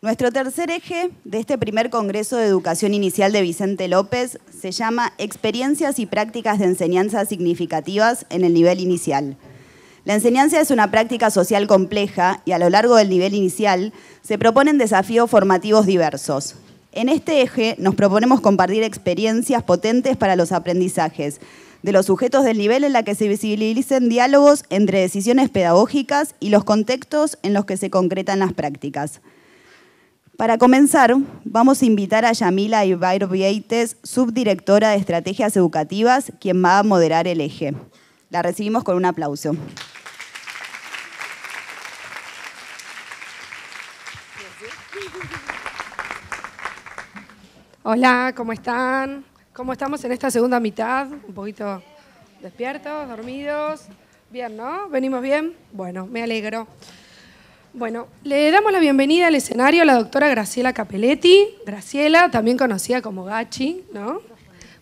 Nuestro tercer eje de este primer Congreso de Educación Inicial de Vicente López se llama Experiencias y prácticas de enseñanza significativas en el nivel inicial. La enseñanza es una práctica social compleja y a lo largo del nivel inicial se proponen desafíos formativos diversos. En este eje nos proponemos compartir experiencias potentes para los aprendizajes de los sujetos del nivel en la que se visibilicen diálogos entre decisiones pedagógicas y los contextos en los que se concretan las prácticas. Para comenzar, vamos a invitar a Yamila Ibair Vieites, subdirectora de Estrategias Educativas, quien va a moderar el eje. La recibimos con un aplauso. Hola, ¿cómo están? ¿Cómo estamos en esta segunda mitad? Un poquito despiertos, dormidos. Bien, ¿no? ¿Venimos bien? Bueno, me alegro. Bueno, le damos la bienvenida al escenario a la doctora Graciela Capelletti. Graciela, también conocida como Gachi, ¿no?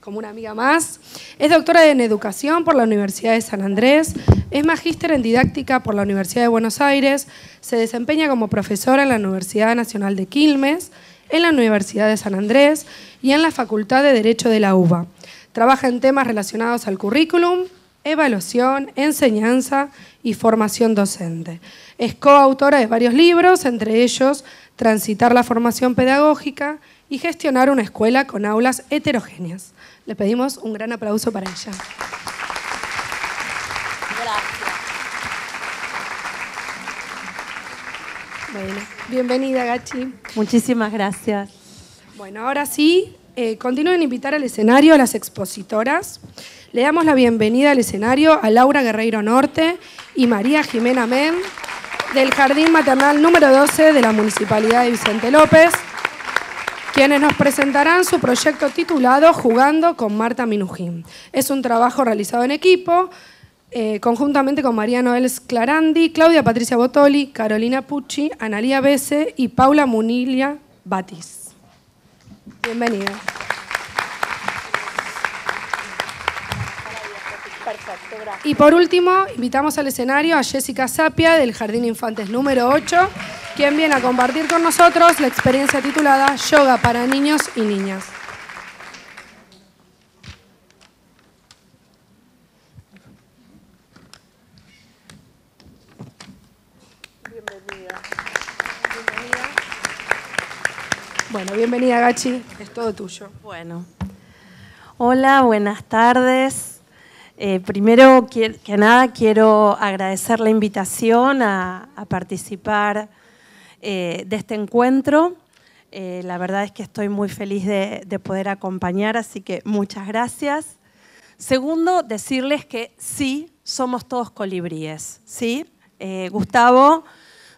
Como una amiga más. Es doctora en Educación por la Universidad de San Andrés. Es magíster en Didáctica por la Universidad de Buenos Aires. Se desempeña como profesora en la Universidad Nacional de Quilmes, en la Universidad de San Andrés y en la Facultad de Derecho de la UBA. Trabaja en temas relacionados al currículum, evaluación, enseñanza y formación docente. Es coautora de varios libros, entre ellos Transitar la formación pedagógica y Gestionar una escuela con aulas heterogéneas. Le pedimos un gran aplauso para ella. Gracias. bienvenida Gachi. Muchísimas gracias. Bueno, ahora sí, eh, continúen invitar al escenario a las expositoras. Le damos la bienvenida al escenario a Laura Guerreiro Norte y María Jimena Men del Jardín Maternal número 12 de la Municipalidad de Vicente López, quienes nos presentarán su proyecto titulado Jugando con Marta Minujín. Es un trabajo realizado en equipo, eh, conjuntamente con María Noel Clarandi, Claudia Patricia Botoli, Carolina Pucci, Analia Bese y Paula Munilia Batis. Bienvenida. Perfecto, gracias. Y por último, invitamos al escenario a Jessica Sapia del Jardín Infantes número 8, quien viene a compartir con nosotros la experiencia titulada Yoga para niños y niñas. Bienvenida. Bienvenida. Bueno, bienvenida Gachi, es todo tuyo. Bueno. Hola, buenas tardes. Eh, primero que nada quiero agradecer la invitación a, participar eh, de este encuentro. Eh, la verdad es que estoy muy feliz de, poder acompañar, así que muchas gracias. Segundo, decirles que sí, somos todos colibríes, ¿sí? Gustavo,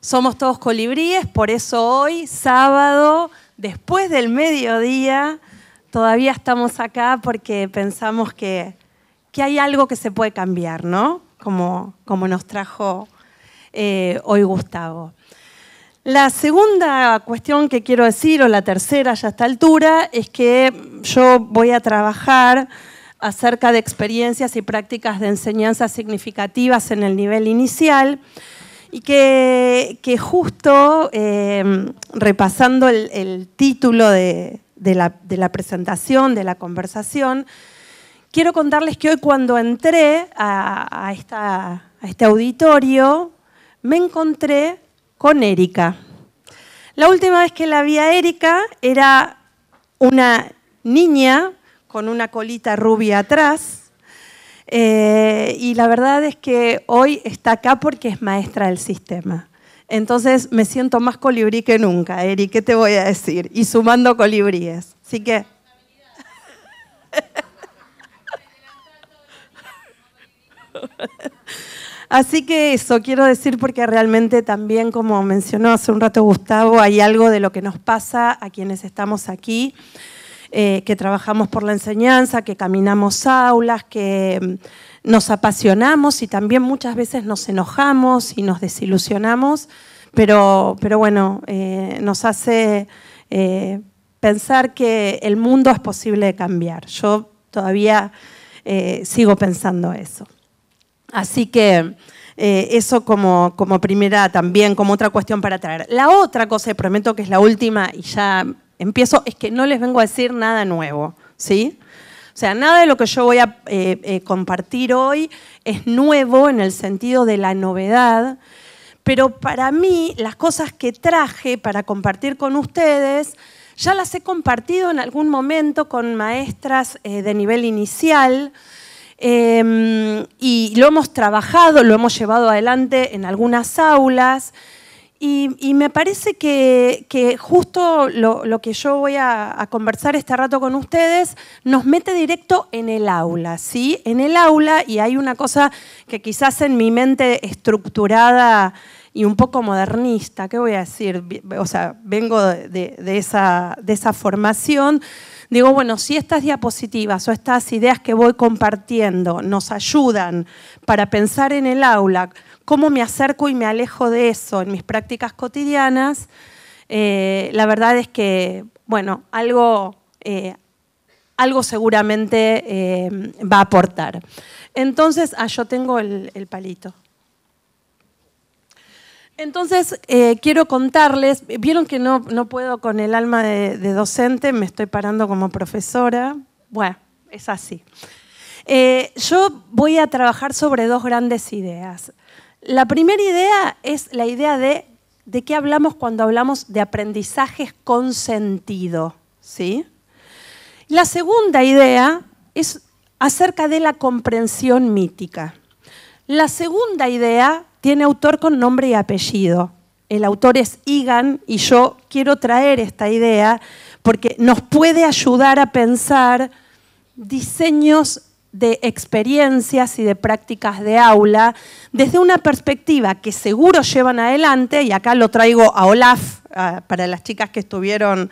somos todos colibríes, por eso hoy, sábado, después del mediodía, todavía estamos acá porque pensamos que que hay algo que se puede cambiar, ¿no? Como, como nos trajo eh, hoy Gustavo. La segunda cuestión que quiero decir, o la tercera ya a esta altura, es que yo voy a trabajar acerca de experiencias y prácticas de enseñanza significativas en el nivel inicial y que, justo eh, repasando el, título de, de la presentación, de la conversación, quiero contarles que hoy cuando entré a, este auditorio, me encontré con Erika. La última vez que la vi a Erika era una niña con una colita rubia atrás. Eh, y la verdad es que hoy está acá porque es maestra del sistema. Entonces me siento más colibrí que nunca, Eri, ¿qué te voy a decir? Y sumando colibríes. Así que Así que eso quiero decir porque realmente también, como mencionó hace un rato Gustavo, hay algo de lo que nos pasa a quienes estamos aquí, eh, que trabajamos por la enseñanza, que caminamos aulas, que mm, nos apasionamos y también muchas veces nos enojamos y nos desilusionamos, pero, bueno, eh, nos hace eh, pensar que el mundo es posible de cambiar. Yo todavía sigo pensando eso. Así que eh, eso como, como primera también, como otra cuestión para traer. La otra cosa, prometo que es la última y ya empiezo, es que no les vengo a decir nada nuevo, ¿sí? O sea, nada de lo que yo voy a eh, eh, compartir hoy es nuevo en el sentido de la novedad, pero para mí las cosas que traje para compartir con ustedes, ya las he compartido en algún momento con maestras de nivel inicial, Em, y lo hemos trabajado, lo hemos llevado adelante en algunas aulas. Y, me parece que, justo lo, que yo voy a, conversar este rato con ustedes nos mete directo en el aula, ¿sí? En el aula, y hay una cosa que quizás en mi mente estructurada y un poco modernista, ¿qué voy a decir? O sea, vengo de esa formación digo, bueno, si estas diapositivas o estas ideas que voy compartiendo nos ayudan para pensar en el aula, cómo me acerco y me alejo de eso en mis prácticas cotidianas, eh, la verdad es que, bueno, algo... Eh, algo seguramente eh, va a aportar. Entonces, ah, yo tengo el palito. Entonces, eh, quiero contarles, vieron que no, puedo con el alma de, docente, me estoy parando como profesora. Bueno, es así. Eh, yo voy a trabajar sobre dos grandes ideas. La primera idea es la idea de qué hablamos cuando hablamos de aprendizajes con sentido. ¿sí? La segunda idea es acerca de la comprensión mítica. La segunda idea tiene autor con nombre y apellido. El autor es Igan y yo quiero traer esta idea porque nos puede ayudar a pensar diseños de experiencias y de prácticas de aula desde una perspectiva que seguro llevan adelante, y acá lo traigo a Olaf para las chicas que estuvieron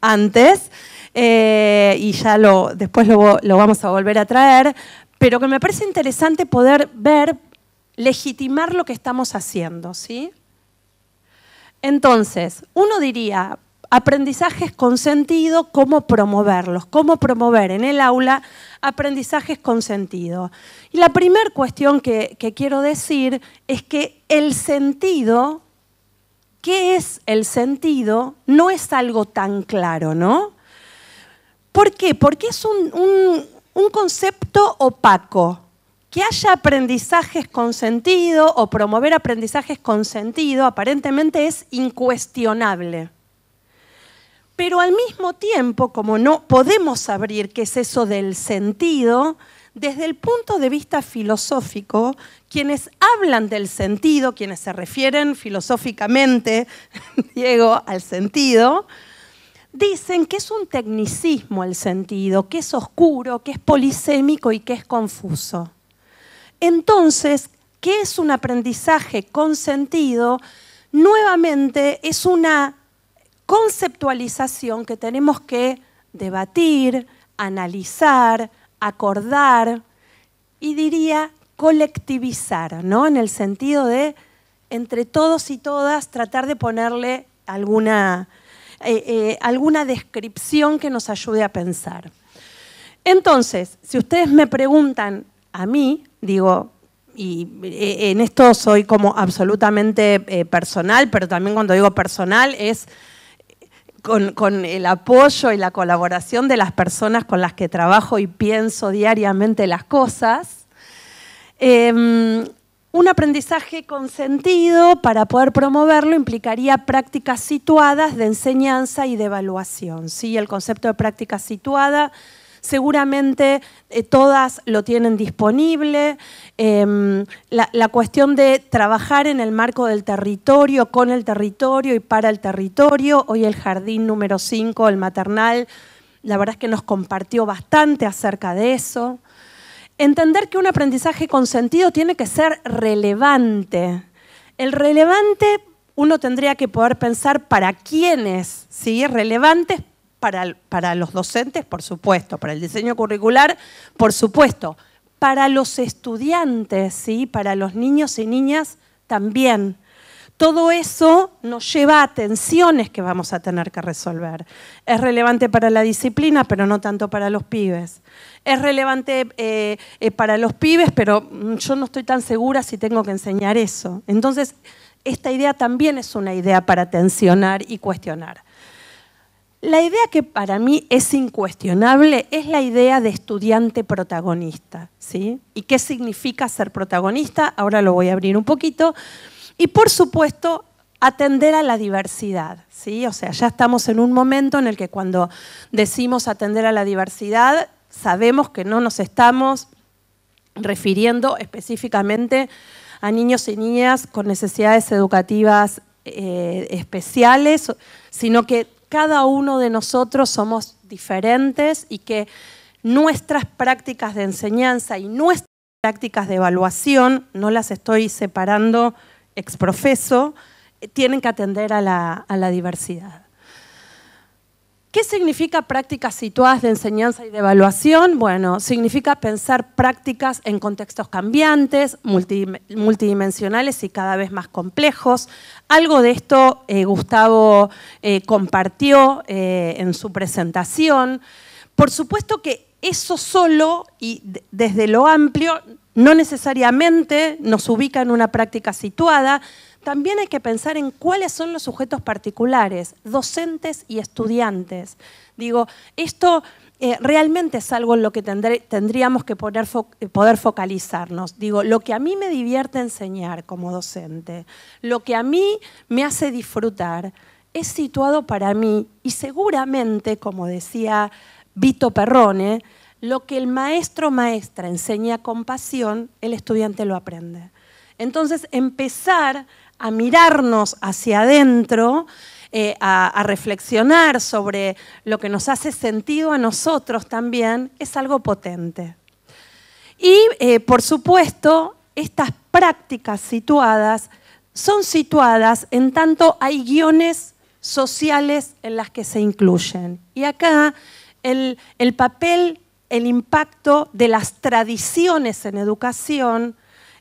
antes, eh, y ya lo, después lo vamos a volver a traer, pero que me parece interesante poder ver legitimar lo que estamos haciendo, ¿sí? Entonces, uno diría, aprendizajes con sentido, cómo promoverlos, cómo promover en el aula aprendizajes con sentido. Y la primera cuestión que, quiero decir es que el sentido, ¿qué es el sentido? No es algo tan claro, ¿no? ¿Por qué? Porque es un concepto opaco que haya aprendizajes con sentido o promover aprendizajes con sentido aparentemente es incuestionable. Pero al mismo tiempo, como no podemos abrir qué es eso del sentido, desde el punto de vista filosófico, quienes hablan del sentido, quienes se refieren filosóficamente, Diego, al sentido, dicen que es un tecnicismo el sentido, que es oscuro, que es polisémico y que es confuso. Entonces, ¿qué es un aprendizaje con sentido? Nuevamente es una conceptualización que tenemos que debatir, analizar, acordar y diría colectivizar, ¿no? En el sentido de entre todos y todas tratar de ponerle alguna, eh, eh, alguna descripción que nos ayude a pensar. Entonces, si ustedes me preguntan a mí, digo, y eh, en esto soy como absolutamente eh, personal, pero también cuando digo personal es eh, con, el apoyo y la colaboración de las personas con las que trabajo y pienso diariamente las cosas. Em, un aprendizaje con sentido para poder promoverlo implicaría prácticas situadas de enseñanza y de evaluación. ¿sí? El concepto de práctica situada seguramente eh, todas lo tienen disponible. Em, la, cuestión de trabajar en el marco del territorio, con el territorio y para el territorio. Hoy el jardín número 5, el maternal, la verdad es que nos compartió bastante acerca de eso. Entender que un aprendizaje con sentido tiene que ser relevante. El relevante uno tendría que poder pensar para quiénes, ¿sí? Relevantes para, los docentes, por supuesto, para el diseño curricular, por supuesto, para los estudiantes, ¿sí? para los niños y niñas también. Todo eso nos lleva a tensiones que vamos a tener que resolver. Es relevante para la disciplina, pero no tanto para los pibes. Es relevante eh, eh, para los pibes, pero mm, yo no estoy tan segura si tengo que enseñar eso. Entonces, esta idea también es una idea para tensionar y cuestionar. La idea que para mí es incuestionable es la idea de estudiante protagonista. ¿sí? ¿Y qué significa ser protagonista? Ahora lo voy a abrir un poquito. Y por supuesto, atender a la diversidad. ¿sí? O sea, ya estamos en un momento en el que cuando decimos atender a la diversidad, sabemos que no nos estamos refiriendo específicamente a niños y niñas con necesidades educativas eh, especiales, sino que cada uno de nosotros somos diferentes y que nuestras prácticas de enseñanza y nuestras prácticas de evaluación, no las estoy separando ex profeso, eh, tienen que atender a la, a la diversidad. ¿Qué significa prácticas situadas de enseñanza y de evaluación? Bueno, significa pensar prácticas en contextos cambiantes, multidimensionales y cada vez más complejos. Algo de esto eh, Gustavo eh, compartió eh, en su presentación. Por supuesto que eso solo y desde lo amplio no necesariamente nos ubica en una práctica situada, también hay que pensar en cuáles son los sujetos particulares, docentes y estudiantes. Digo, esto eh, realmente es algo en lo que tendríamos que eh, poder focalizarnos. Digo, lo que a mí me divierte enseñar como docente, lo que a mí me hace disfrutar, es situado para mí y seguramente, como decía Vito Perrone, lo que el maestro maestra enseña con pasión, el estudiante lo aprende. Entonces, empezar a mirarnos hacia adentro, eh, a, reflexionar sobre lo que nos hace sentido a nosotros también, es algo potente. Y, eh, por supuesto, estas prácticas situadas son situadas en tanto hay guiones sociales en las que se incluyen. Y acá el papel, el impacto de las tradiciones en educación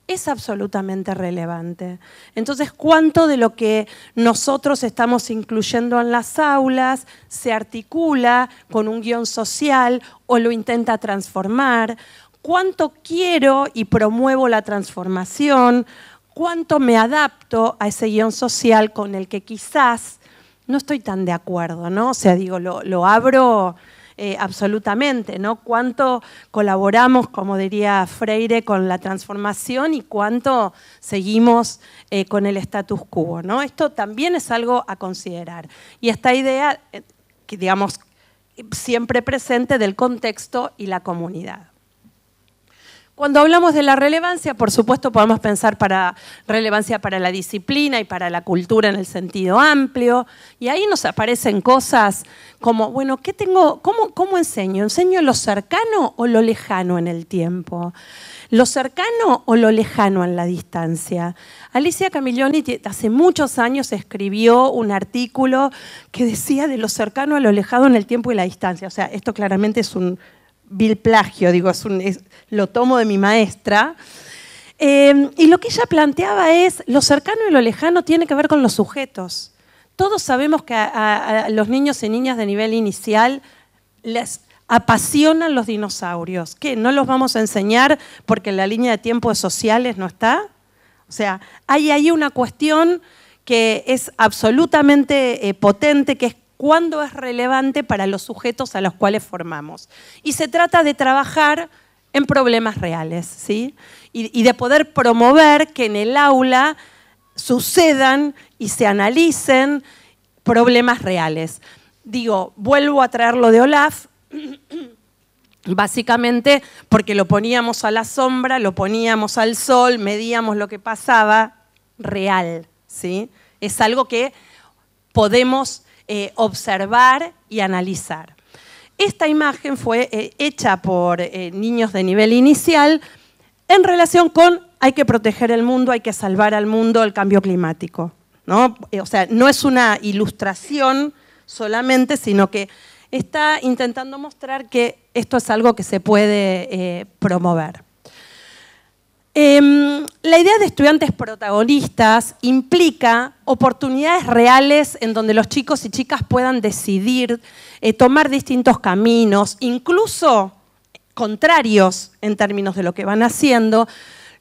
es absolutamente relevante. Entonces, ¿cuánto de lo que nosotros estamos incluyendo en las aulas se articula con un guión social o lo intenta transformar? ¿Cuánto quiero y promuevo la transformación? ¿Cuánto me adapto a ese guión social con el que quizás no estoy tan de acuerdo? ¿no? O sea, digo, lo, lo abro eh, absolutamente, ¿no? Cuánto colaboramos, como diría Freire, con la transformación y cuánto seguimos eh, con el status quo, ¿no? Esto también es algo a considerar. Y esta idea, eh, digamos, siempre presente del contexto y la comunidad. Cuando hablamos de la relevancia, por supuesto podemos pensar para relevancia para la disciplina y para la cultura en el sentido amplio, y ahí nos aparecen cosas como, bueno, ¿qué tengo, cómo, cómo enseño? ¿Enseño lo cercano o lo lejano en el tiempo? ¿Lo cercano o lo lejano en la distancia? Alicia Camilloni hace muchos años escribió un artículo que decía de lo cercano a lo lejano en el tiempo y la distancia, o sea, esto claramente es un vil plagio, digo, es lo tomo de mi maestra. Em, y lo que ella planteaba es, lo cercano y lo lejano tiene que ver con los sujetos. Todos sabemos que a, los niños y niñas de nivel inicial les apasionan los dinosaurios. ¿Qué? ¿No los vamos a enseñar porque la línea de tiempo de sociales no está? O sea, hay ahí una cuestión que es absolutamente eh, potente, que es cuándo es relevante para los sujetos a los cuales formamos. Y se trata de trabajar en problemas reales, ¿sí? Y, de poder promover que en el aula sucedan y se analicen problemas reales. Digo, vuelvo a traerlo de Olaf. básicamente porque lo poníamos a la sombra, lo poníamos al sol, medíamos lo que pasaba, real, ¿sí? Es algo que podemos eh, observar y analizar. Esta imagen fue eh, hecha por eh, niños de nivel inicial en relación con hay que proteger el mundo, hay que salvar al mundo el cambio climático. ¿no? O sea, no es una ilustración solamente, sino que está intentando mostrar que esto es algo que se puede promover. Em, la idea de estudiantes protagonistas implica oportunidades reales en donde los chicos y chicas puedan decidir, eh, tomar distintos caminos, incluso contrarios en términos de lo que van haciendo,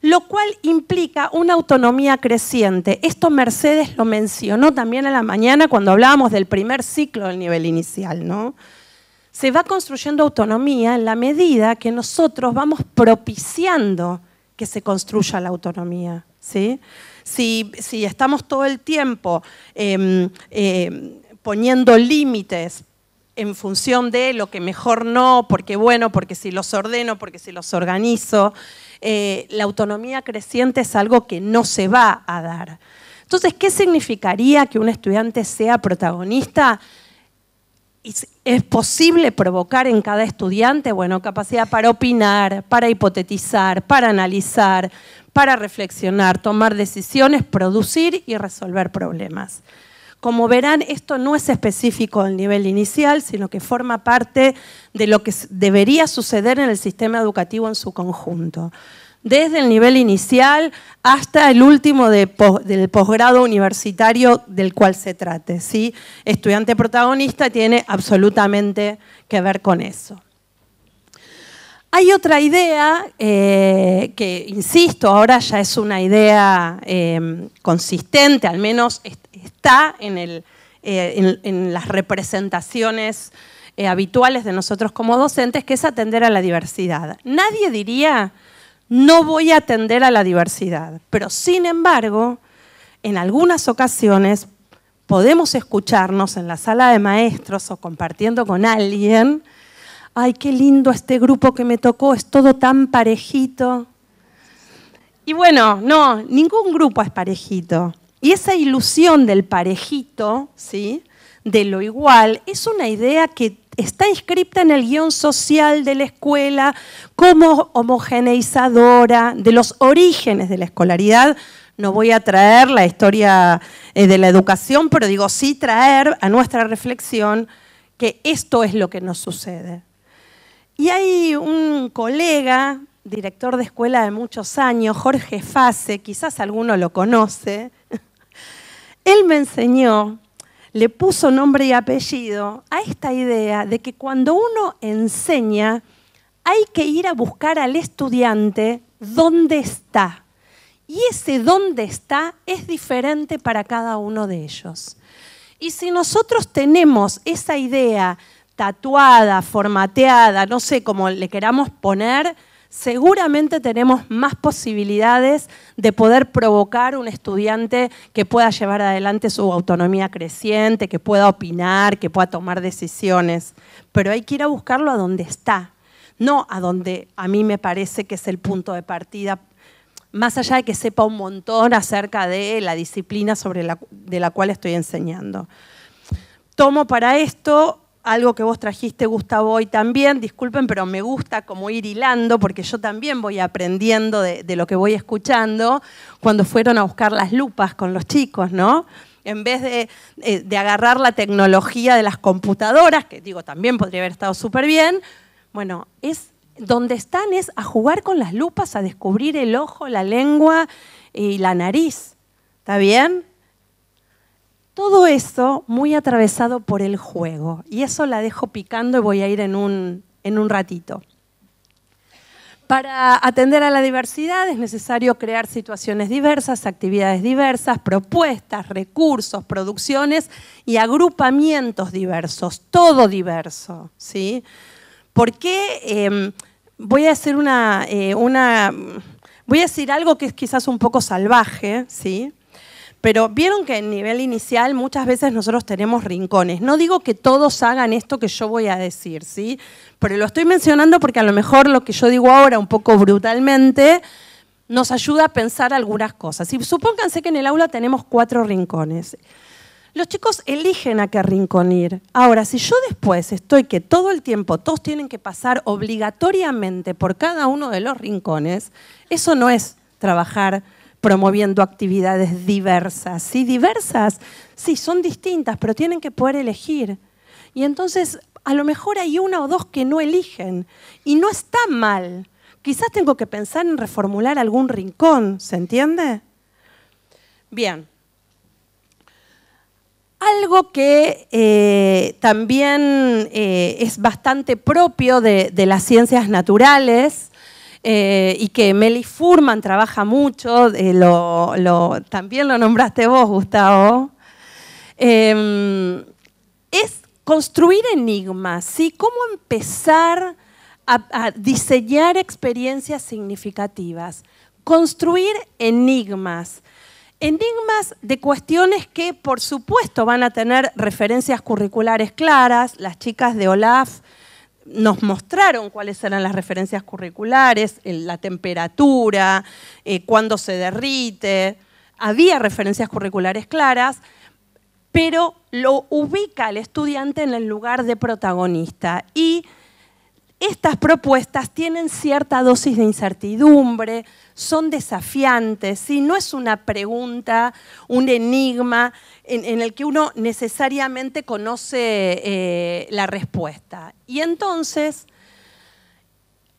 lo cual implica una autonomía creciente. Esto Mercedes lo mencionó también a la mañana cuando hablábamos del primer ciclo del nivel inicial, ¿no? Se va construyendo autonomía en la medida que nosotros vamos propiciando que se construya la autonomía. ¿sí? Si, estamos todo el tiempo em, em, poniendo límites en función de lo que mejor no, porque bueno, porque si los ordeno, porque si los organizo, eh, la autonomía creciente es algo que no se va a dar. Entonces, ¿qué significaría que un estudiante sea protagonista? es posible provocar en cada estudiante, bueno, capacidad para opinar, para hipotetizar, para analizar, para reflexionar, tomar decisiones, producir y resolver problemas. Como verán, esto no es específico del nivel inicial, sino que forma parte de lo que debería suceder en el sistema educativo en su conjunto desde el nivel inicial hasta el último del posgrado universitario del cual se trate. ¿sí? Estudiante protagonista tiene absolutamente que ver con eso. Hay otra idea eh, que, insisto, ahora ya es una idea em, consistente, al menos está eh, en, en, las representaciones eh, habituales de nosotros como docentes, que es atender a la diversidad. Nadie diría no voy a atender a la diversidad. Pero sin embargo, en algunas ocasiones podemos escucharnos en la sala de maestros o compartiendo con alguien, ay, qué lindo este grupo que me tocó, es todo tan parejito. Y bueno, no, ningún grupo es parejito. Y esa ilusión del parejito, ¿sí? de lo igual, es una idea que está inscrita en el guión social de la escuela como homogeneizadora de los orígenes de la escolaridad. No voy a traer la historia eh, de la educación, pero digo sí traer a nuestra reflexión que esto es lo que nos sucede. Y hay un colega, director de escuela de muchos años, Jorge Fase, quizás alguno lo conoce, él me enseñó le puso nombre y apellido a esta idea de que cuando uno enseña hay que ir a buscar al estudiante dónde está. Y ese dónde está es diferente para cada uno de ellos. Y si nosotros tenemos esa idea tatuada, formateada, no sé cómo le queramos poner, seguramente tenemos más posibilidades de poder provocar un estudiante que pueda llevar adelante su autonomía creciente, que pueda opinar, que pueda tomar decisiones. Pero hay que ir a buscarlo a donde está, no a donde a mí me parece que es el punto de partida más allá de que sepa un montón acerca de la disciplina sobre la, de la cual estoy enseñando. Tomo para esto algo que vos trajiste, Gustavo, hoy también. Disculpen, pero me gusta como ir hilando, porque yo también voy aprendiendo de, lo que voy escuchando cuando fueron a buscar las lupas con los chicos, ¿no? en vez de, eh, de, agarrar la tecnología de las computadoras, que digo, también podría haber estado súper bien, bueno, es donde están es a jugar con las lupas, a descubrir el ojo, la lengua y la nariz. ¿Está bien? Todo eso muy atravesado por el juego. Y eso la dejo picando y voy a ir en un, ratito. Para atender a la diversidad es necesario crear situaciones diversas, actividades diversas, propuestas, recursos, producciones y agrupamientos diversos, todo diverso. ¿sí? ¿Por qué? Em, voy, a hacer eh, una, voy a decir algo que es quizás un poco salvaje, ¿sí? Pero vieron que en nivel inicial muchas veces nosotros tenemos rincones. No digo que todos hagan esto que yo voy a decir, ¿sí? Pero lo estoy mencionando porque a lo mejor lo que yo digo ahora un poco brutalmente nos ayuda a pensar algunas cosas. Y supónganse que en el aula tenemos cuatro rincones. Los chicos eligen a qué rincón ir. Ahora, si yo después estoy que todo el tiempo todos tienen que pasar obligatoriamente por cada uno de los rincones, eso no es trabajar promoviendo actividades diversas. Sí, diversas, sí, son distintas, pero tienen que poder elegir. Y entonces, a lo mejor hay una o dos que no eligen. Y no está mal. Quizás tengo que pensar en reformular algún rincón, ¿se entiende? Bien. Algo que eh, también eh, es bastante propio de las ciencias naturales eh, y que Meli Furman trabaja mucho, eh, también lo nombraste vos, Gustavo, em, es construir enigmas, ¿sí? ¿Cómo empezar a diseñar experiencias significativas? Construir enigmas. Enigmas de cuestiones que, por supuesto, van a tener referencias curriculares claras. Las chicas de OLAF nos mostraron cuáles eran las referencias curriculares, la temperatura, eh, cuándo se derrite. Había referencias curriculares claras, pero lo ubica al estudiante en el lugar de protagonista y estas propuestas tienen cierta dosis de incertidumbre, son desafiantes, no es una pregunta, un enigma en, el que uno necesariamente conoce eh, la respuesta. Y entonces,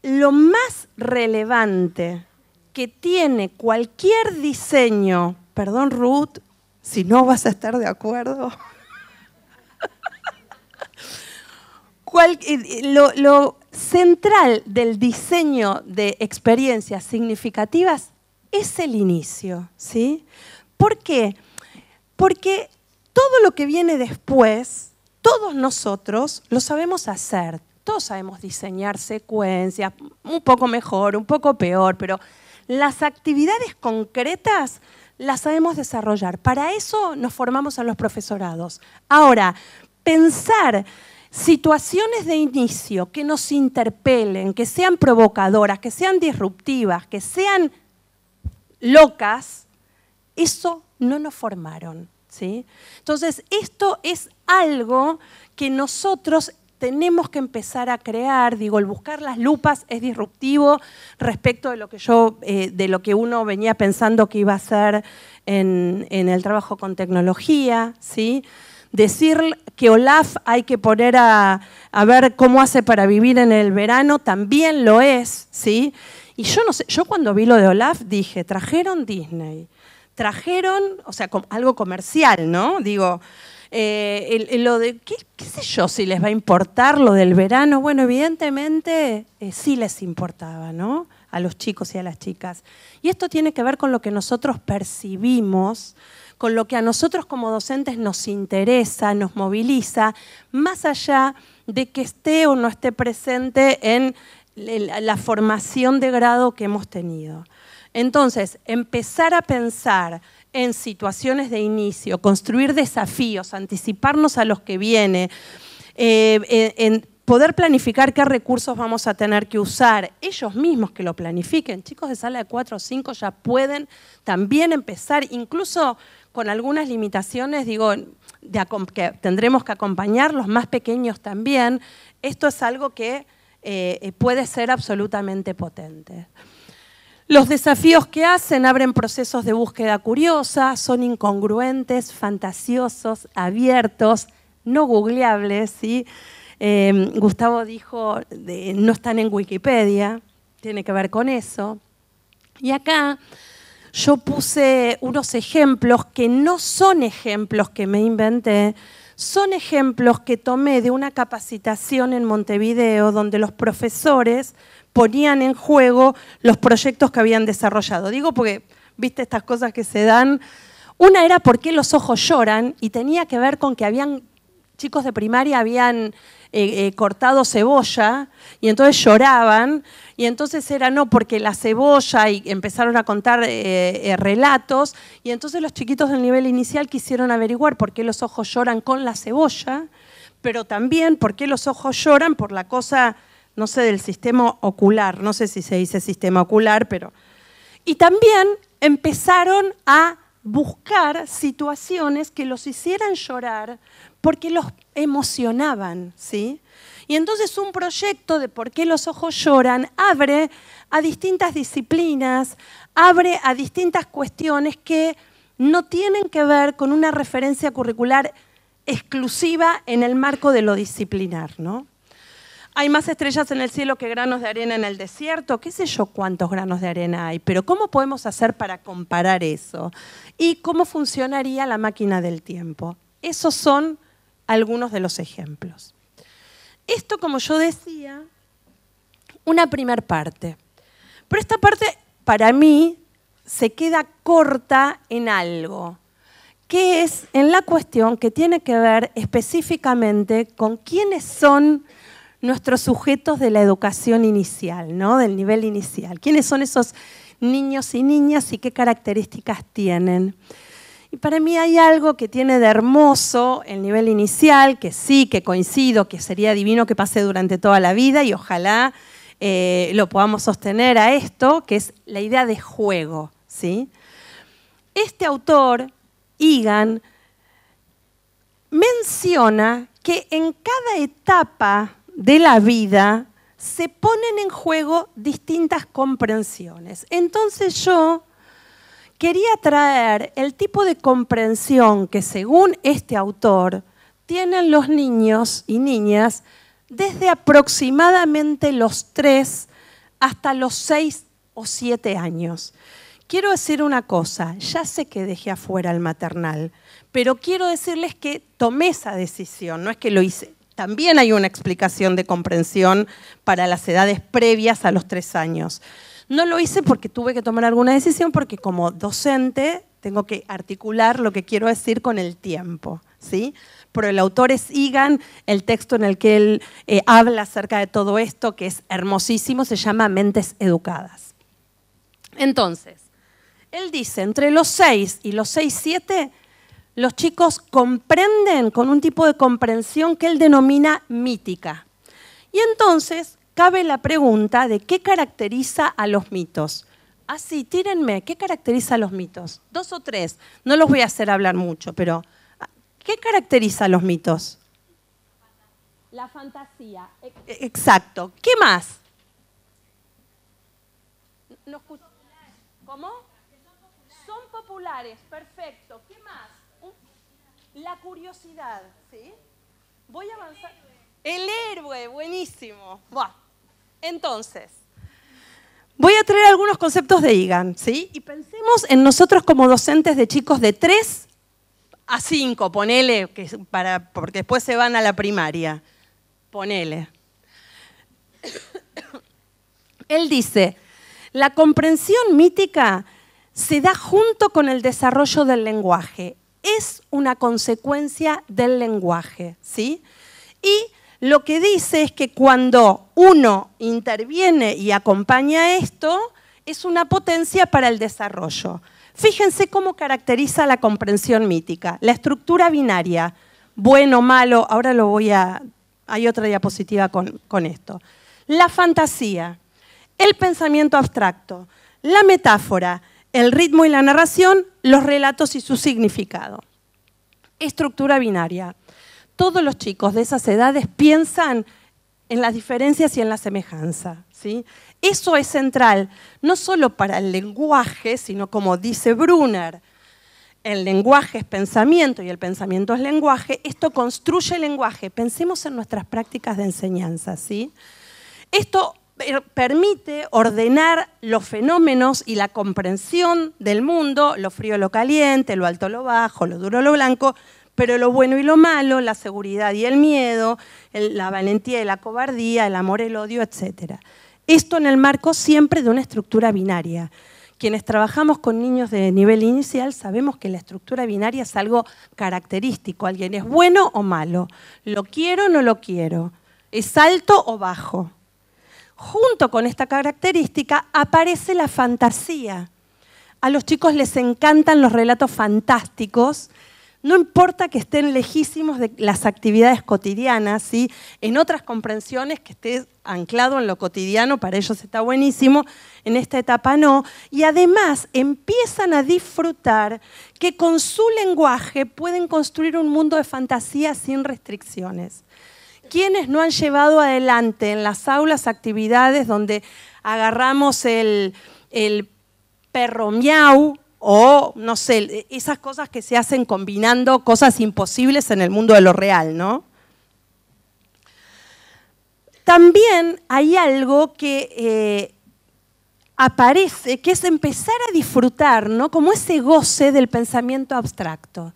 lo más relevante que tiene cualquier diseño, perdón Ruth, si no vas a estar de acuerdo, eh, lo, central del diseño de experiencias significativas es el inicio, ¿sí? ¿Por qué? Porque todo lo que viene después, todos nosotros lo sabemos hacer. Todos sabemos diseñar secuencias, un poco mejor, un poco peor, pero las actividades concretas las sabemos desarrollar. Para eso nos formamos a los profesorados. Ahora, pensar situaciones de inicio que nos interpelen, que sean provocadoras, que sean disruptivas, que sean locas, eso no nos formaron. ¿sí? Entonces, esto es algo que nosotros tenemos que empezar a crear, digo, el buscar las lupas es disruptivo respecto de lo que yo, eh, de lo que uno venía pensando que iba a hacer en, en el trabajo con tecnología, ¿sí? Decir que Olaf hay que poner a, ver cómo hace para vivir en el verano también lo es, ¿sí? Y yo no sé, yo cuando vi lo de Olaf dije, trajeron Disney, trajeron, o sea, algo comercial, ¿no? Digo, eh, lo de, ¿qué, sé yo si les va a importar lo del verano? Bueno, evidentemente eh, sí les importaba, ¿no? A los chicos y a las chicas. Y esto tiene que ver con lo que nosotros percibimos con lo que a nosotros como docentes nos interesa, nos moviliza, más allá de que esté o no esté presente en la formación de grado que hemos tenido. Entonces, empezar a pensar en situaciones de inicio, construir desafíos, anticiparnos a los que vienen, eh, en poder planificar qué recursos vamos a tener que usar, ellos mismos que lo planifiquen, chicos de sala de 4 o 5 ya pueden también empezar, incluso con algunas limitaciones, digo, que tendremos que acompañar los más pequeños también. Esto es algo que eh, eh, puede ser absolutamente potente. Los desafíos que hacen abren procesos de búsqueda curiosa, son incongruentes, fantasiosos, abiertos, no googleables. ¿sí? Eh, Gustavo dijo, no están en Wikipedia, tiene que ver con eso. Y acá yo puse unos ejemplos que no son ejemplos que me inventé, son ejemplos que tomé de una capacitación en Montevideo donde los profesores ponían en juego los proyectos que habían desarrollado. Digo porque, viste, estas cosas que se dan. Una era por qué los ojos lloran y tenía que ver con que habían chicos de primaria habían eh, eh, cortado cebolla y entonces lloraban y entonces era no porque la cebolla y empezaron a contar eh, relatos y entonces los chiquitos del nivel inicial quisieron averiguar por qué los ojos lloran con la cebolla, pero también por qué los ojos lloran por la cosa, no sé, del sistema ocular, no sé si se dice sistema ocular, pero... Y también empezaron a buscar situaciones que los hicieran llorar porque los emocionaban, ¿sí? Y entonces un proyecto de por qué los ojos lloran abre a distintas disciplinas, abre a distintas cuestiones que no tienen que ver con una referencia curricular exclusiva en el marco de lo disciplinar, ¿no? hay más estrellas en el cielo que granos de arena en el desierto, qué sé yo cuántos granos de arena hay, pero ¿cómo podemos hacer para comparar eso? ¿Y cómo funcionaría la máquina del tiempo? Esos son algunos de los ejemplos. Esto, como yo decía, una primer parte. Pero esta parte, para mí, se queda corta en algo, que es en la cuestión que tiene que ver específicamente con quiénes son nuestros sujetos de la educación inicial, ¿no? del nivel inicial. ¿Quiénes son esos niños y niñas y qué características tienen? Y para mí hay algo que tiene de hermoso el nivel inicial, que sí, que coincido, que sería divino que pase durante toda la vida y ojalá eh, lo podamos sostener a esto, que es la idea de juego. ¿sí? Este autor, Egan, menciona que en cada etapa de la vida se ponen en juego distintas comprensiones. Entonces yo quería traer el tipo de comprensión que según este autor tienen los niños y niñas desde aproximadamente los 3 hasta los 6 o 7 años. Quiero decir una cosa, ya sé que dejé afuera el maternal, pero quiero decirles que tomé esa decisión, no es que lo hice también hay una explicación de comprensión para las edades previas a los tres años. No lo hice porque tuve que tomar alguna decisión, porque como docente tengo que articular lo que quiero decir con el tiempo. ¿sí? Pero el autor es Egan, el texto en el que él eh, habla acerca de todo esto, que es hermosísimo, se llama Mentes Educadas. Entonces, él dice, entre los seis y los seis siete los chicos comprenden con un tipo de comprensión que él denomina mítica. Y entonces cabe la pregunta de qué caracteriza a los mitos. Así, tírenme, ¿qué caracteriza a los mitos? Dos o tres, no los voy a hacer hablar mucho, pero ah, ¿qué caracteriza a los mitos? La fantasía. E, e, exacto. ¿Qué más? ¿Cómo? Son populares, perfecto. La curiosidad, ¿sí? Voy a avanzar. El héroe, buenísimo. Buah. Entonces, voy a traer algunos conceptos de IGAN, ¿sí? Y pensemos en nosotros como docentes de chicos de 3 a 5, ponele, para, porque después se van a la primaria. Ponele. Él dice, la comprensión mítica se da junto con el desarrollo del lenguaje es una consecuencia del lenguaje, ¿sí? Y lo que dice es que cuando uno interviene y acompaña esto, es una potencia para el desarrollo. Fíjense cómo caracteriza la comprensión mítica, la estructura binaria, bueno, malo, ahora lo voy a... Hay otra diapositiva con esto. La fantasía, el pensamiento abstracto, la metáfora, el ritmo y la narración, los relatos y su significado. Estructura binaria. Todos los chicos de esas edades piensan en las diferencias y en la semejanza. ¿sí? Eso es central, no solo para el lenguaje, sino como dice Brunner, el lenguaje es pensamiento y el pensamiento es lenguaje, esto construye el lenguaje. Pensemos en nuestras prácticas de enseñanza. ¿sí? Esto permite ordenar los fenómenos y la comprensión del mundo, lo frío, lo caliente, lo alto, lo bajo, lo duro, lo blanco, pero lo bueno y lo malo, la seguridad y el miedo, la valentía y la cobardía, el amor, el odio, etc. Esto en el marco siempre de una estructura binaria. Quienes trabajamos con niños de nivel inicial sabemos que la estructura binaria es algo característico. Alguien es bueno o malo, lo quiero o no lo quiero, es alto o bajo junto con esta característica aparece la fantasía. A los chicos les encantan los relatos fantásticos, no importa que estén lejísimos de las actividades cotidianas, en otras comprensiones que esté anclado en lo cotidiano, para ellos está buenísimo, en esta etapa no. Y además empiezan a disfrutar que con su lenguaje pueden construir un mundo de fantasía sin restricciones quienes no han llevado adelante en las aulas actividades donde agarramos el, el perro miau o, no sé, esas cosas que se hacen combinando cosas imposibles en el mundo de lo real, ¿no? También hay algo que eh, aparece, que es empezar a disfrutar, ¿no? Como ese goce del pensamiento abstracto.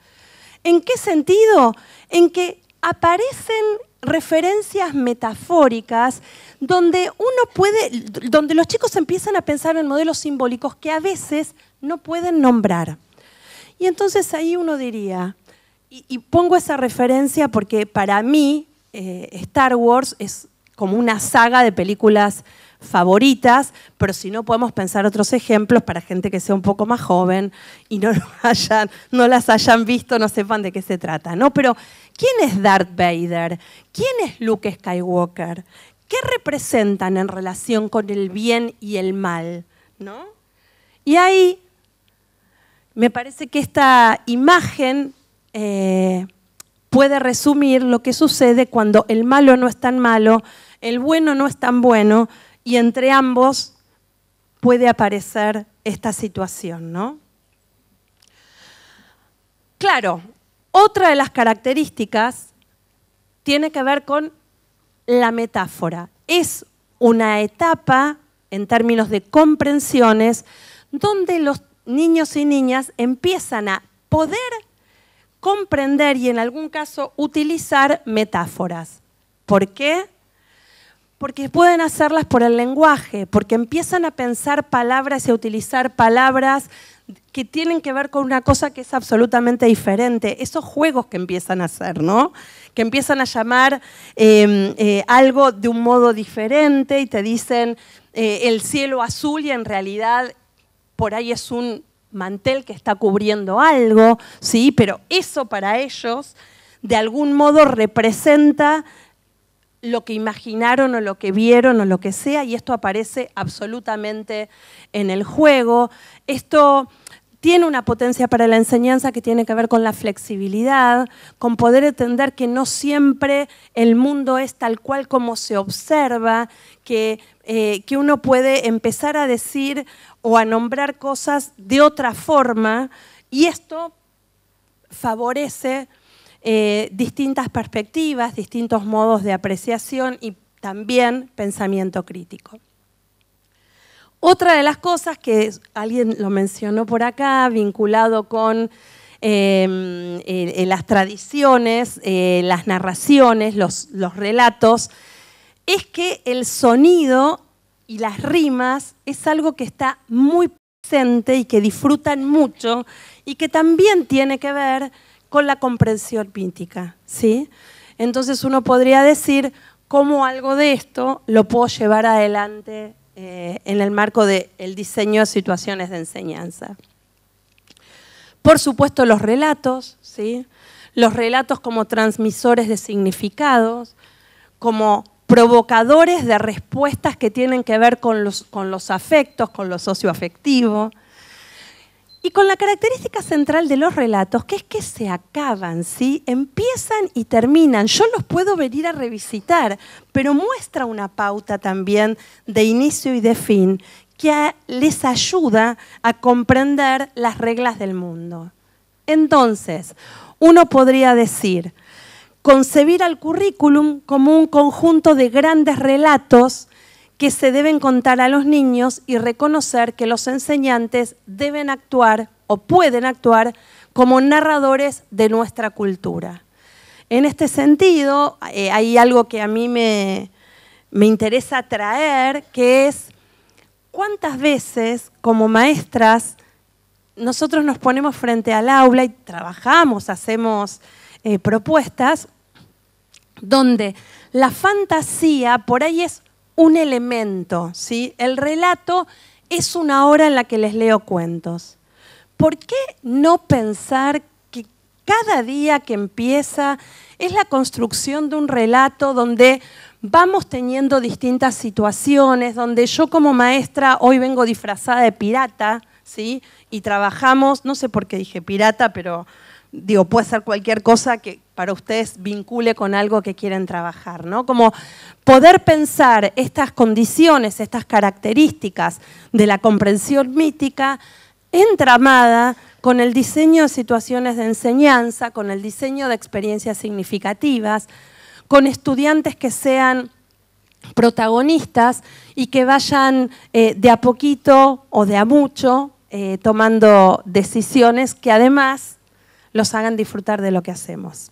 ¿En qué sentido? En que aparecen referencias metafóricas donde uno puede, donde los chicos empiezan a pensar en modelos simbólicos que a veces no pueden nombrar. Y entonces ahí uno diría, y, pongo esa referencia porque para mí eh, Star Wars es como una saga de películas favoritas, pero si no podemos pensar otros ejemplos para gente que sea un poco más joven y no, no las hayan visto, no sepan de qué se trata, ¿no? Pero ¿Quién es Darth Vader? ¿Quién es Luke Skywalker? ¿Qué representan en relación con el bien y el mal? ¿No? Y ahí me parece que esta imagen eh, puede resumir lo que sucede cuando el malo no es tan malo, el bueno no es tan bueno, y entre ambos puede aparecer esta situación, ¿no? Claro, otra de las características tiene que ver con la metáfora. Es una etapa, en términos de comprensiones, donde los niños y niñas empiezan a poder comprender y en algún caso utilizar metáforas. ¿Por qué? Porque pueden hacerlas por el lenguaje, porque empiezan a pensar palabras y a utilizar palabras que tienen que ver con una cosa que es absolutamente diferente. Esos juegos que empiezan a hacer, ¿no? Que empiezan a llamar em, eh, algo de un modo diferente y te dicen eh, el cielo azul y en realidad por ahí es un mantel que está cubriendo algo, ¿sí? Pero eso para ellos de algún modo representa lo que imaginaron o lo que vieron o lo que sea, y esto aparece absolutamente en el juego. Esto tiene una potencia para la enseñanza que tiene que ver con la flexibilidad, con poder entender que no siempre el mundo es tal cual como se observa, que, eh, uno puede empezar a decir o a nombrar cosas de otra forma y esto favorece eh, distintas perspectivas, distintos modos de apreciación y también pensamiento crítico. Otra de las cosas que alguien lo mencionó por acá, vinculado con em, eh, eh, las tradiciones, eh, las narraciones, los, relatos, es que el sonido y las rimas es algo que está muy presente y que disfrutan mucho y que también tiene que ver con la comprensión píntica, ¿sí? Entonces uno podría decir cómo algo de esto lo puedo llevar adelante eh, en el marco del diseño de situaciones de enseñanza. Por supuesto, los relatos, ¿sí? los relatos como transmisores de significados, como provocadores de respuestas que tienen que ver con los, con los afectos, con lo socioafectivo, y con la característica central de los relatos, que es que se acaban, ¿sí? empiezan y terminan. Yo los puedo venir a revisitar, pero muestra una pauta también de inicio y de fin que les ayuda a comprender las reglas del mundo. Entonces, uno podría decir, concebir al currículum como un conjunto de grandes relatos que se deben contar a los niños y reconocer que los enseñantes deben actuar o pueden actuar como narradores de nuestra cultura. En este sentido, eh, hay algo que a mí me, interesa traer, que es cuántas veces como maestras nosotros nos ponemos frente al aula y trabajamos, hacemos eh, propuestas, donde la fantasía por ahí es un elemento. ¿sí? El relato es una hora en la que les leo cuentos. ¿Por qué no pensar que cada día que empieza es la construcción de un relato donde vamos teniendo distintas situaciones, donde yo como maestra hoy vengo disfrazada de pirata, ¿sí? Y trabajamos, no sé por qué dije pirata, pero digo, puede ser cualquier cosa que, para ustedes vincule con algo que quieren trabajar, ¿no? Como poder pensar estas condiciones, estas características de la comprensión mítica entramada con el diseño de situaciones de enseñanza, con el diseño de experiencias significativas, con estudiantes que sean protagonistas y que vayan eh, de a poquito o de a mucho eh, tomando decisiones que además los hagan disfrutar de lo que hacemos.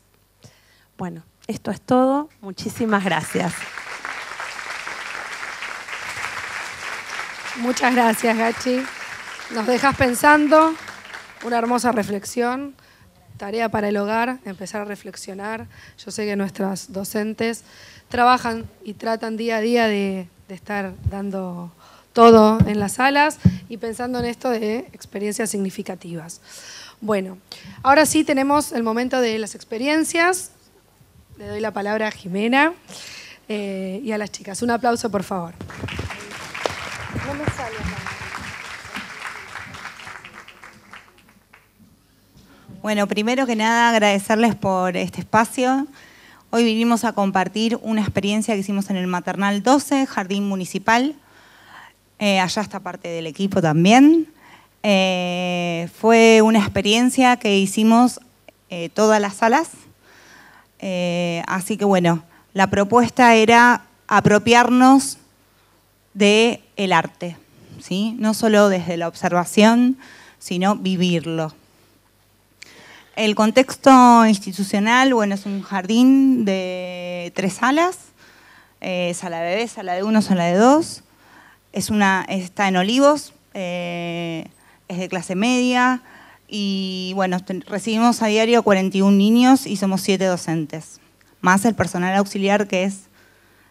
Bueno, esto es todo. Muchísimas gracias. Muchas gracias, Gachi. Nos dejas pensando, una hermosa reflexión, tarea para el hogar, empezar a reflexionar. Yo sé que nuestras docentes trabajan y tratan día a día de, estar dando todo en las salas y pensando en esto de experiencias significativas. Bueno, ahora sí tenemos el momento de las experiencias. Le doy la palabra a Jimena eh, y a las chicas. Un aplauso, por favor. Bueno, primero que nada agradecerles por este espacio. Hoy vinimos a compartir una experiencia que hicimos en el Maternal 12, Jardín Municipal. Eh, allá está parte del equipo también. Eh, fue una experiencia que hicimos todas las salas eh, así que bueno, la propuesta era apropiarnos del arte, ¿sí? no solo desde la observación, sino vivirlo. El contexto institucional, bueno, es un jardín de tres salas, eh, sala de bebés, sala de uno, sala de dos, una, está en Olivos, eh, es de clase media, y bueno, recibimos a diario 41 niños y somos 7 docentes, más el personal auxiliar que es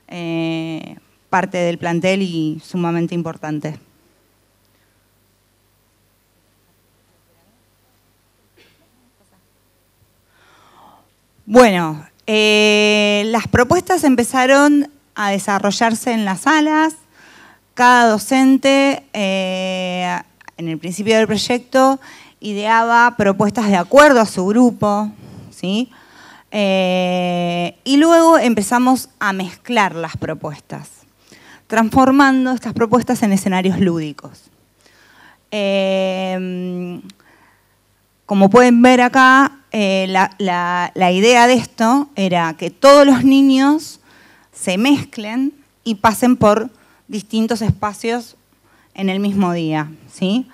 eh, parte del plantel y sumamente importante. Bueno, eh, las propuestas empezaron a desarrollarse en las salas. Cada docente, eh, en el principio del proyecto, ideaba propuestas de acuerdo a su grupo, ¿sí? Eh, y luego empezamos a mezclar las propuestas, transformando estas propuestas en escenarios lúdicos. Eh, como pueden ver acá, eh, la, la idea de esto era que todos los niños se mezclen y pasen por distintos espacios en el mismo día, ¿sí?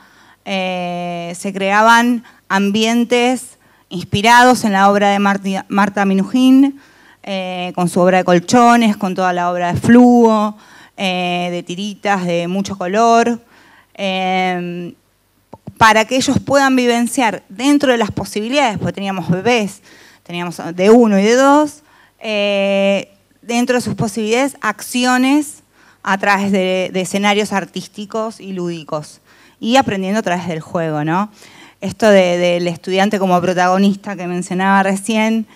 Eh, se creaban ambientes inspirados en la obra de Marta Minujín, eh, con su obra de colchones, con toda la obra de fluo, eh, de tiritas de mucho color, em, para que ellos puedan vivenciar dentro de las posibilidades, porque teníamos bebés, teníamos de uno y de dos, dentro de sus posibilidades acciones a través de escenarios artísticos y lúdicos y aprendiendo a través del juego, ¿no? Esto del estudiante como protagonista que mencionaba recién,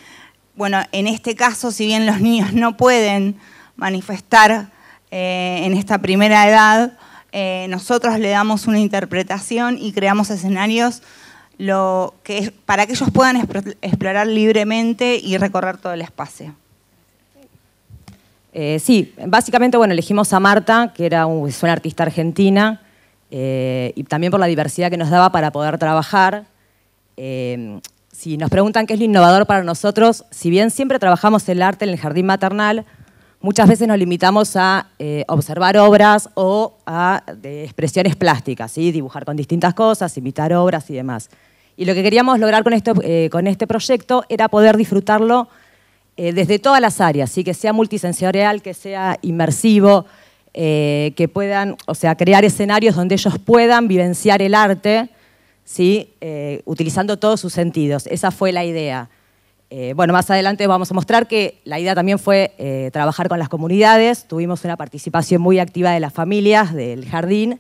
bueno, en este caso, si bien los niños no pueden manifestar eh, en esta primera edad, eh, nosotros le damos una interpretación y creamos escenarios lo que para que ellos puedan explorar libremente y recorrer todo el espacio. Eh, sí, básicamente bueno, elegimos a Marta, que era es una artista argentina, eh, y también por la diversidad que nos daba para poder trabajar. Eh, si nos preguntan qué es lo innovador para nosotros, si bien siempre trabajamos el arte en el jardín maternal, muchas veces nos limitamos a eh, observar obras o a expresiones plásticas, dibujar con distintas cosas, imitar obras y demás. Y lo que queríamos lograr con, esto, con este proyecto era poder disfrutarlo desde todas las áreas, ¿sí? que sea multisensorial, que sea inmersivo, eh, que puedan, o sea, crear escenarios donde ellos puedan vivenciar el arte, ¿sí? Eh, utilizando todos sus sentidos. Esa fue la idea. Eh, bueno, más adelante vamos a mostrar que la idea también fue trabajar con las comunidades, tuvimos una participación muy activa de las familias del jardín,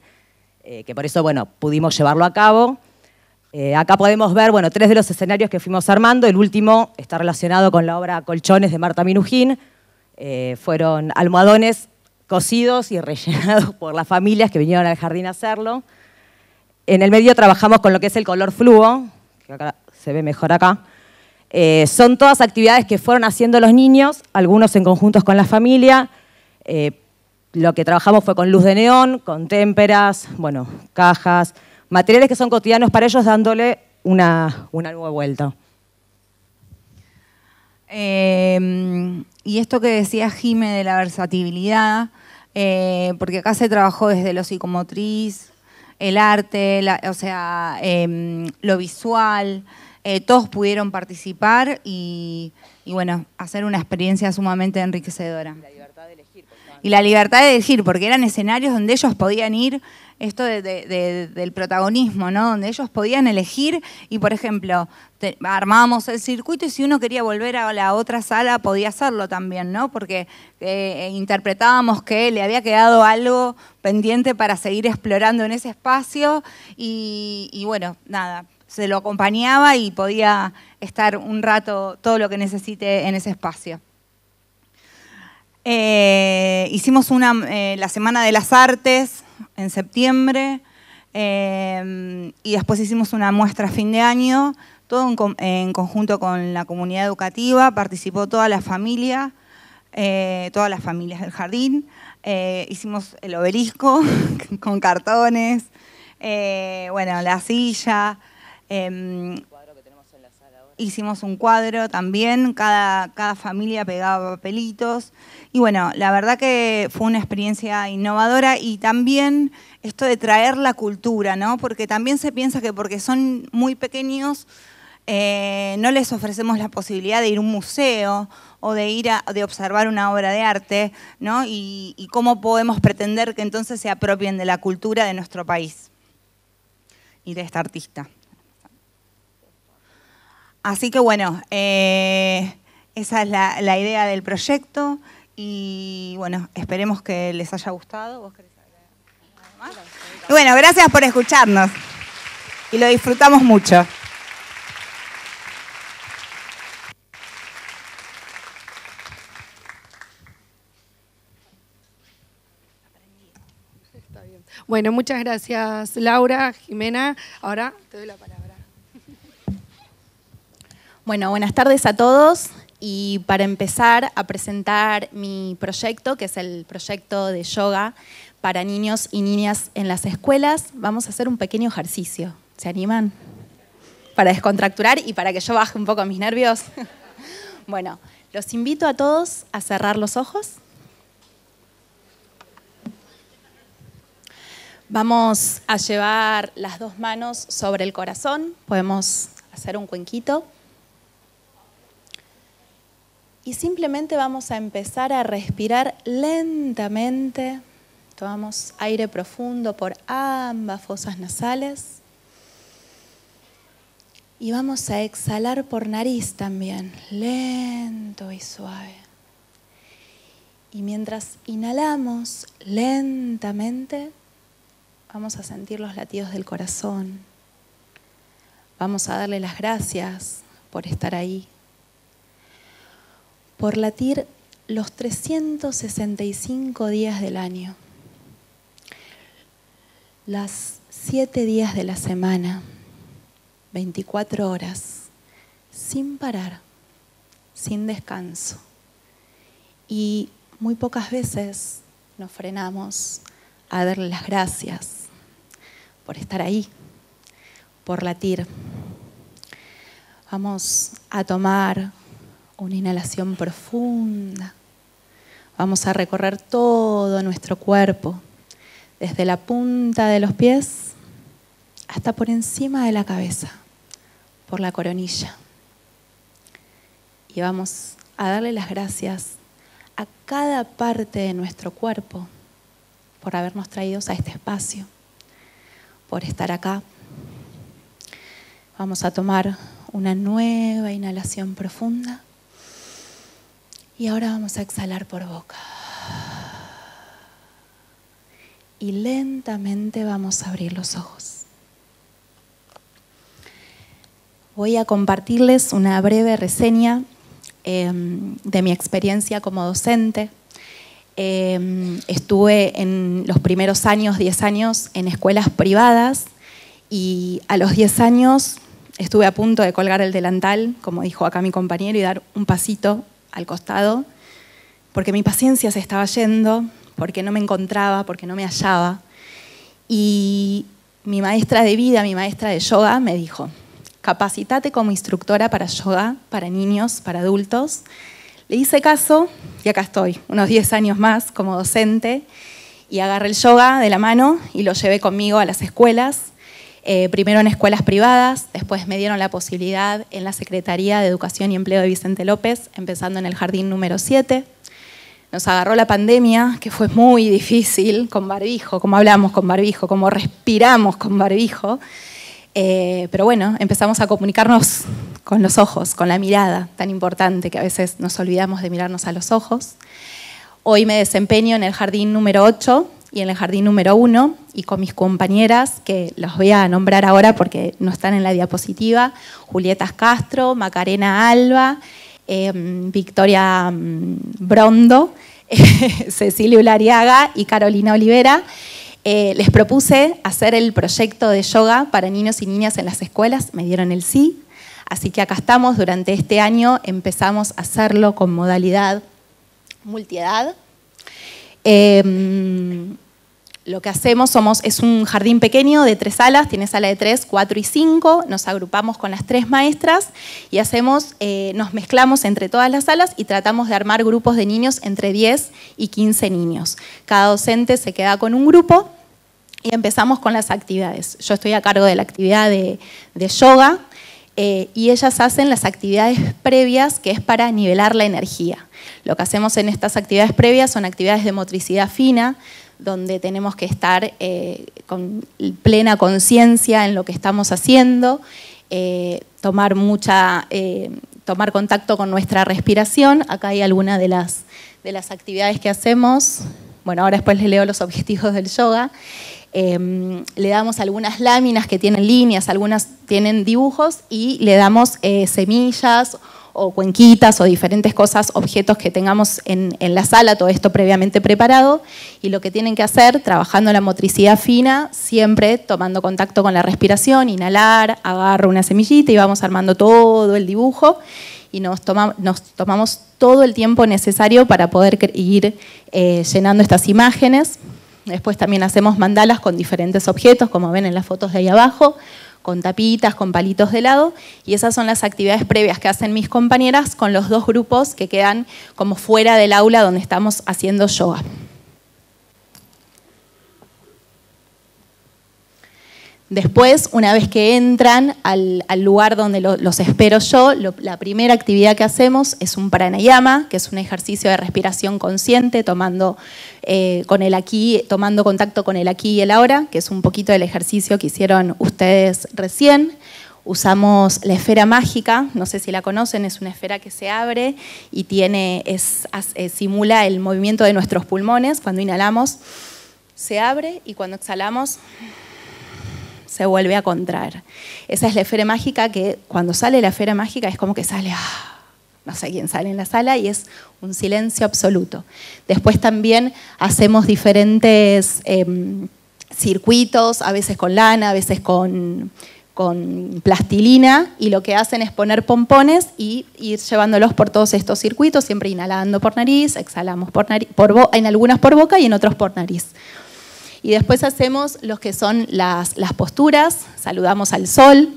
que por eso, bueno, pudimos llevarlo a cabo. acá podemos ver bueno, tres de los escenarios que fuimos armando. El último está relacionado con la obra Colchones de Marta Minujín. fueron almohadones cocidos y rellenados por las familias que vinieron al jardín a hacerlo. En el medio trabajamos con lo que es el color fluo, que se ve mejor acá. Eh, son todas actividades que fueron haciendo los niños, algunos en conjuntos con la familia. Eh, lo que trabajamos fue con luz de neón, con témperas, bueno, cajas, materiales que son cotidianos para ellos dándole una nueva vuelta. Em, y esto que decía Jime de la versatilidad, eh, porque acá se trabajó desde lo psicomotriz, el arte, o sea, em, lo visual, eh, todos pudieron participar y, bueno, hacer una experiencia sumamente enriquecedora. y la libertad de elegir, porque eran escenarios donde ellos podían ir esto del protagonismo, ¿no? Donde ellos podían elegir y, por ejemplo, armábamos el circuito y si uno quería volver a la otra sala podía hacerlo también, ¿no? Porque eh, eh, interpretábamos que le había quedado algo pendiente para seguir explorando en ese espacio y, bueno, nada, se lo acompañaba y podía estar un rato todo lo que necesite en ese espacio. Eh, hicimos una, la Semana de las Artes, en septiembre em, y después hicimos una muestra a fin de año, todo en, conjunto con la comunidad educativa, participó toda la familia, eh, todas las familias del jardín, eh, hicimos el obelisco con cartones, eh, bueno, la silla. Em, hicimos un cuadro también, cada, cada familia pegaba papelitos. Y bueno, la verdad que fue una experiencia innovadora y también esto de traer la cultura, ¿no? Porque también se piensa que porque son muy pequeños eh, no les ofrecemos la posibilidad de ir a un museo o de ir a, de observar una obra de arte, ¿no? y cómo podemos pretender que entonces se apropien de la cultura de nuestro país y de esta artista. Así que bueno, eh, esa es la, idea del proyecto y bueno, esperemos que les haya gustado. bueno, gracias por escucharnos y lo disfrutamos mucho. Bueno, muchas gracias Laura, Jimena. Ahora te doy la palabra. Bueno, buenas tardes a todos y para empezar a presentar mi proyecto, que es el proyecto de yoga para niños y niñas en las escuelas, vamos a hacer un pequeño ejercicio. ¿Se animan? Para descontracturar y para que yo baje un poco mis nervios. bueno, los invito a todos a cerrar los ojos. Vamos a llevar las dos manos sobre el corazón. Podemos hacer un cuenquito. Y simplemente vamos a empezar a respirar lentamente. Tomamos aire profundo por ambas fosas nasales. Y vamos a exhalar por nariz también, lento y suave. Y mientras inhalamos lentamente, vamos a sentir los latidos del corazón. Vamos a darle las gracias por estar ahí, por latir los 365 días del año, las 7 días de la semana, 24 horas, sin parar, sin descanso. Y muy pocas veces nos frenamos a darle las gracias por estar ahí, por latir. Vamos a tomar una inhalación profunda. Vamos a recorrer todo nuestro cuerpo, desde la punta de los pies hasta por encima de la cabeza, por la coronilla. Y vamos a darle las gracias a cada parte de nuestro cuerpo por habernos traído a este espacio, por estar acá. Vamos a tomar una nueva inhalación profunda. Y ahora vamos a exhalar por boca. Y lentamente vamos a abrir los ojos. Voy a compartirles una breve reseña em, de mi experiencia como docente. Em, estuve en los primeros años, 10 años, en escuelas privadas y a los 10 años estuve a punto de colgar el delantal, como dijo acá mi compañero, y dar un pasito al costado, porque mi paciencia se estaba yendo, porque no me encontraba, porque no me hallaba. Y mi maestra de vida, mi maestra de yoga, me dijo, Capacítate como instructora para yoga, para niños, para adultos. Le hice caso y acá estoy, unos 10 años más como docente, y agarré el yoga de la mano y lo llevé conmigo a las escuelas eh, primero en escuelas privadas, después me dieron la posibilidad en la Secretaría de Educación y Empleo de Vicente López, empezando en el jardín número 7. Nos agarró la pandemia, que fue muy difícil, con barbijo, como hablamos con barbijo, como respiramos con barbijo. Eh, pero bueno, empezamos a comunicarnos con los ojos, con la mirada, tan importante que a veces nos olvidamos de mirarnos a los ojos. Hoy me desempeño en el jardín número 8, y en el jardín número uno, y con mis compañeras, que los voy a nombrar ahora porque no están en la diapositiva, Julieta Castro, Macarena Alba, em, Victoria mm, Brondo, Cecilia Ulariaga y Carolina Olivera. Eh, les propuse hacer el proyecto de yoga para niños y niñas en las escuelas, me dieron el sí, así que acá estamos, durante este año empezamos a hacerlo con modalidad multiedad Em, lo que hacemos somos, es un jardín pequeño de tres salas, tiene sala de tres, cuatro y cinco, nos agrupamos con las tres maestras y hacemos, eh, nos mezclamos entre todas las salas y tratamos de armar grupos de niños entre 10 y 15 niños. Cada docente se queda con un grupo y empezamos con las actividades. Yo estoy a cargo de la actividad de yoga, eh, y ellas hacen las actividades previas que es para nivelar la energía. Lo que hacemos en estas actividades previas son actividades de motricidad fina, donde tenemos que estar eh, con plena conciencia en lo que estamos haciendo, eh, tomar mucha, tomar contacto con nuestra respiración. Acá hay algunas de las, de las actividades que hacemos. Bueno, ahora después les leo los objetivos del yoga. Em, le damos algunas láminas que tienen líneas, algunas tienen dibujos y le damos eh, semillas o cuenquitas o diferentes cosas, objetos que tengamos en, la sala, todo esto previamente preparado. Y lo que tienen que hacer, trabajando la motricidad fina, siempre tomando contacto con la respiración, inhalar, agarro una semillita y vamos armando todo el dibujo. Y nos, tomamos todo el tiempo necesario para poder ir eh, llenando estas imágenes. Después también hacemos mandalas con diferentes objetos, como ven en las fotos de ahí abajo, con tapitas, con palitos de lado, y esas son las actividades previas que hacen mis compañeras con los dos grupos que quedan como fuera del aula donde estamos haciendo yoga. Después, una vez que entran al, lugar donde los espero yo, la primera actividad que hacemos es un pranayama, que es un ejercicio de respiración consciente, tomando, eh, con el aquí, tomando contacto con el aquí y el ahora, que es un poquito del ejercicio que hicieron ustedes recién. Usamos la esfera mágica, no sé si la conocen, es una esfera que se abre y eh, simula el movimiento de nuestros pulmones cuando inhalamos. Se abre y cuando exhalamos se vuelve a contraer. Esa es la esfera mágica que cuando sale la esfera mágica es como que sale, ah, no sé quién sale en la sala y es un silencio absoluto. Después también hacemos diferentes em, circuitos, a veces con lana, a veces con con plastilina y lo que hacen es poner pompones y ir llevándolos por todos estos circuitos, siempre inhalando por nariz, exhalamos por nariz, por en algunas por boca y en otros por nariz. Y después hacemos lo que son las, posturas, saludamos al sol.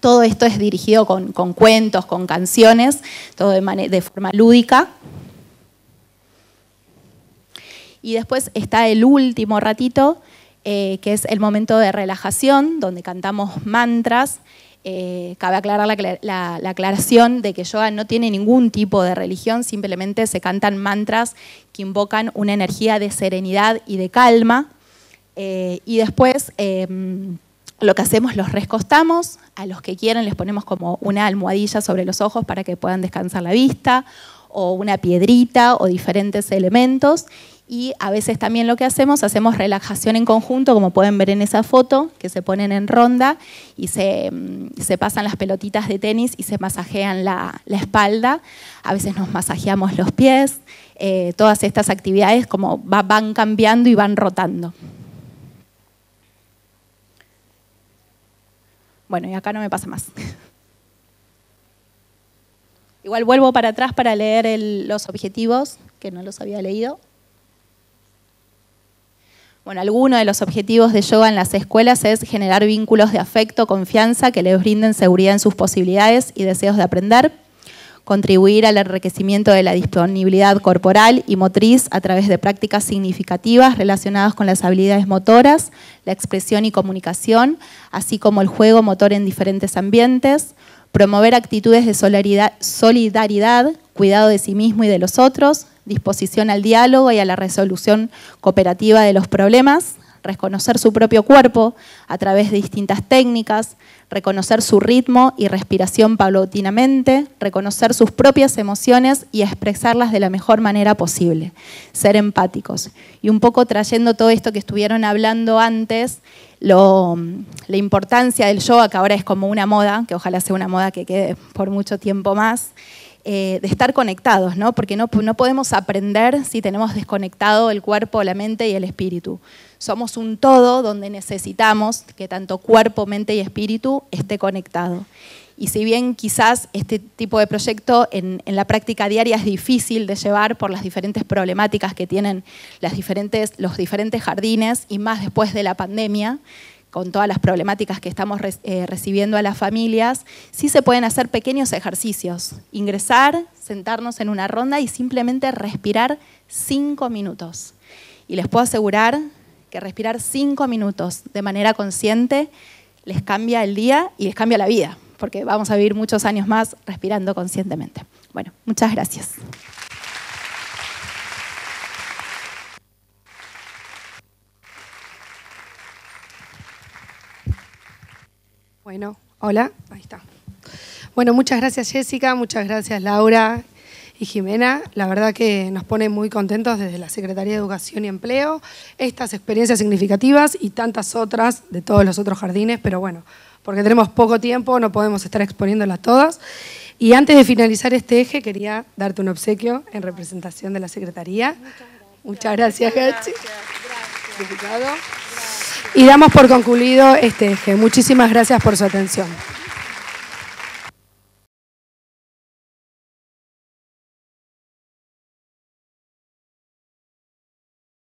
Todo esto es dirigido con, cuentos, con canciones, todo de, forma lúdica. Y después está el último ratito, eh, que es el momento de relajación, donde cantamos mantras eh, cabe aclarar la, aclaración de que yoga no tiene ningún tipo de religión, simplemente se cantan mantras que invocan una energía de serenidad y de calma. Eh, y después em, lo que hacemos, los rescostamos, a los que quieren, les ponemos como una almohadilla sobre los ojos para que puedan descansar la vista, o una piedrita, o diferentes elementos y a veces también lo que hacemos, hacemos relajación en conjunto, como pueden ver en esa foto, que se ponen en ronda y se, mm, pasan las pelotitas de tenis y se masajean la, espalda. A veces nos masajeamos los pies. Eh, todas estas actividades como van cambiando y van rotando. Bueno, y acá no me pasa más. Igual vuelvo para atrás para leer los objetivos, que no los había leído. Bueno, alguno de los objetivos de yoga en las escuelas es generar vínculos de afecto, confianza, que les brinden seguridad en sus posibilidades y deseos de aprender, contribuir al enriquecimiento de la disponibilidad corporal y motriz a través de prácticas significativas relacionadas con las habilidades motoras, la expresión y comunicación, así como el juego motor en diferentes ambientes, promover actitudes de solidaridad, cuidado de sí mismo y de los otros, disposición al diálogo y a la resolución cooperativa de los problemas, reconocer su propio cuerpo a través de distintas técnicas, reconocer su ritmo y respiración paulatinamente, reconocer sus propias emociones y expresarlas de la mejor manera posible, ser empáticos. Y un poco trayendo todo esto que estuvieron hablando antes, lo, la importancia del yoga, que ahora es como una moda, que ojalá sea una moda que quede por mucho tiempo más. Eh, de estar conectados, ¿no? porque no, podemos aprender si tenemos desconectado el cuerpo, la mente y el espíritu. Somos un todo donde necesitamos que tanto cuerpo, mente y espíritu esté conectado. Y si bien quizás este tipo de proyecto en, en, la práctica diaria es difícil de llevar por las diferentes problemáticas que tienen las diferentes, los diferentes jardines y más después de la pandemia, con todas las problemáticas que estamos eh, recibiendo a las familias, sí se pueden hacer pequeños ejercicios. Ingresar, sentarnos en una ronda y simplemente respirar cinco minutos. Y les puedo asegurar que respirar cinco minutos de manera consciente les cambia el día y les cambia la vida, porque vamos a vivir muchos años más respirando conscientemente. Bueno, muchas gracias. Bueno, hola, ahí está. Bueno, muchas gracias Jessica, muchas gracias Laura y Jimena. La verdad que nos pone muy contentos desde la Secretaría de Educación y Empleo estas experiencias significativas y tantas otras de todos los otros jardines, pero bueno, porque tenemos poco tiempo, no podemos estar exponiéndolas todas. Y antes de finalizar este eje, quería darte un obsequio en representación de la Secretaría. Muchas gracias, Muchas gracias, gracias, y damos por concluido este eje. Muchísimas gracias por su atención.